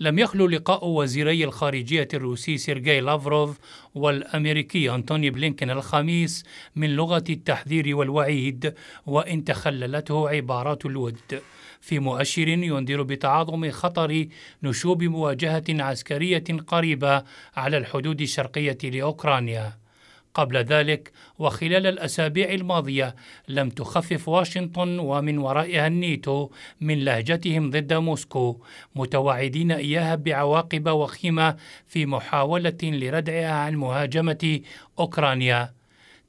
لم يخلو لقاء وزيري الخارجية الروسي سيرجي لافروف والأمريكي أنتوني بلينكن الخميس من لغة التحذير والوعيد وإن تخللته عبارات الود في مؤشر ينذر بتعاظم خطر نشوب مواجهة عسكرية قريبة على الحدود الشرقية لأوكرانيا قبل ذلك وخلال الأسابيع الماضية لم تخفف واشنطن ومن ورائها النيتو من لهجتهم ضد موسكو متوعدين إياها بعواقب وخيمة في محاولة لردعها عن مهاجمة أوكرانيا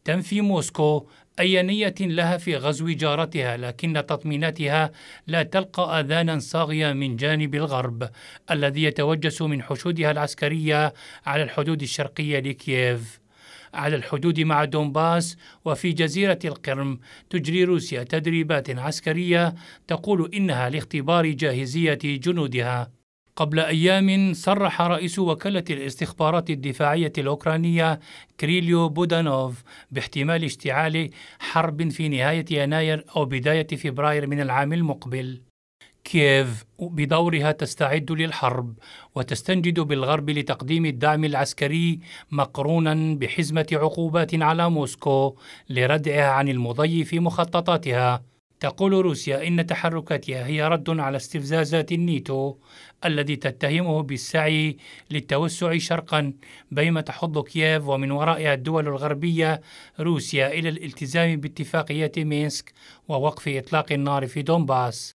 تنفي موسكو أي نية لها في غزو جارتها لكن تطميناتها لا تلقى آذانا صاغية من جانب الغرب الذي يتوجس من حشودها العسكرية على الحدود الشرقية لكييف على الحدود مع دونباس وفي جزيرة القرم تجري روسيا تدريبات عسكرية تقول إنها لاختبار جاهزية جنودها قبل أيام صرح رئيس وكالة الاستخبارات الدفاعية الأوكرانية كريليو بودانوف باحتمال اشتعال حرب في نهاية يناير أو بداية فبراير من العام المقبل كييف بدورها تستعد للحرب وتستنجد بالغرب لتقديم الدعم العسكري مقرونا بحزمه عقوبات على موسكو لردعها عن المضي في مخططاتها تقول روسيا إن تحركاتها هي رد على استفزازات النيتو الذي تتهمه بالسعي للتوسع شرقا بينما تحض كييف ومن ورائها الدول الغربية روسيا إلى الالتزام باتفاقية مينسك ووقف إطلاق النار في دونباس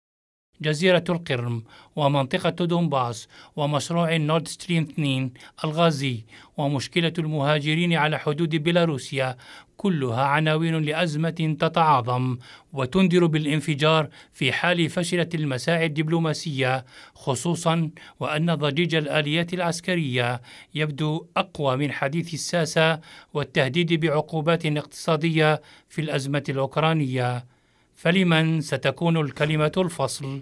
جزيرة القرم ومنطقة دونباس ومشروع نورد ستريم 2 الغازي ومشكلة المهاجرين على حدود بيلاروسيا كلها عناوين لأزمة تتعاظم وتنذر بالانفجار في حال فشلت المساعي الدبلوماسية خصوصا وأن ضجيج الآليات العسكرية يبدو أقوى من حديث الساسة والتهديد بعقوبات اقتصادية في الأزمة الأوكرانية فلمن ستكون الكلمة الفصل؟